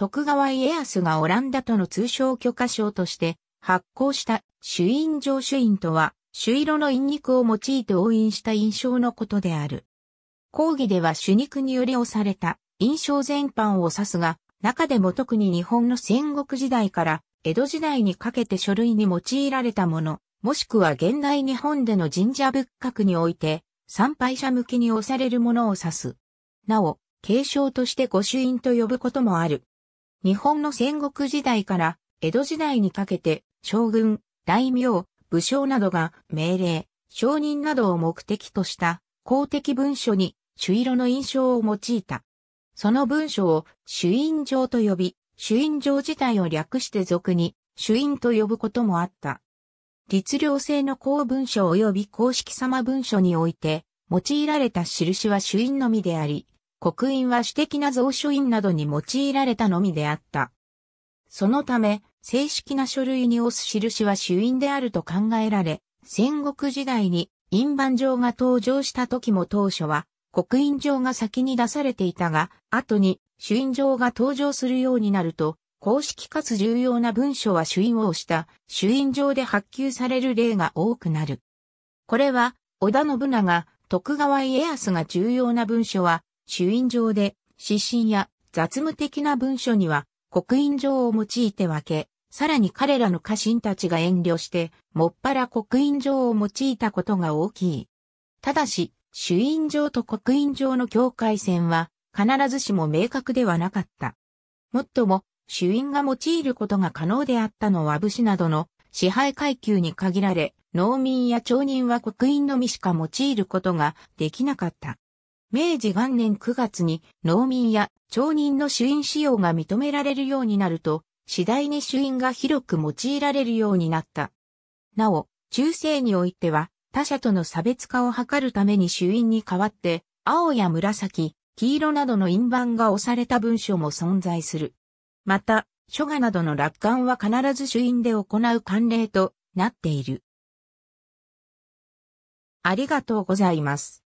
徳川家康がオランダとの通称許可証として発行した朱印状朱印とは、朱色の陰肉を用いて押印した印象のことである。講義では朱肉により押された印象全般を指すが、中でも特に日本の戦国時代から江戸時代にかけて書類に用いられたもの、もしくは現代日本での神社仏閣において、参拝者向きに押されるものを指す。なお、継承として御朱印と呼ぶこともある。日本の戦国時代から江戸時代にかけて将軍、大名、武将などが命令、承認などを目的とした公的文書に朱色の印象を用いた。その文書を朱印状と呼び、朱印状自体を略して俗に朱印と呼ぶこともあった。律令制の公文書及び公式様文書において、用いられた印は朱印のみであり、刻印は私的な蔵書印などに用いられたのみであった。そのため、正式な書類に押す印は主印であると考えられ、戦国時代に印判状が登場した時も当初は、刻印状が先に出されていたが、後に主印状が登場するようになると、公式かつ重要な文書は主印を押した、主印状で発給される例が多くなる。これは、織田信長、徳川家康が重要な文書は、朱印状で、指針や雑務的な文書には、刻印状を用いて分け、さらに彼らの家臣たちが遠慮して、もっぱら刻印状を用いたことが大きい。ただし、朱印状と刻印状の境界線は、必ずしも明確ではなかった。もっとも、主印が用いることが可能であったのは武士などの支配階級に限られ、農民や町人は刻印のみしか用いることができなかった。明治元年9月に農民や町人の主因使用が認められるようになると、次第に主因が広く用いられるようになった。なお、中世においては、他者との差別化を図るために主因に代わって、青や紫、黄色などの印判が押された文書も存在する。また、書画などの楽観は必ず主因で行う慣例となっている。ありがとうございます。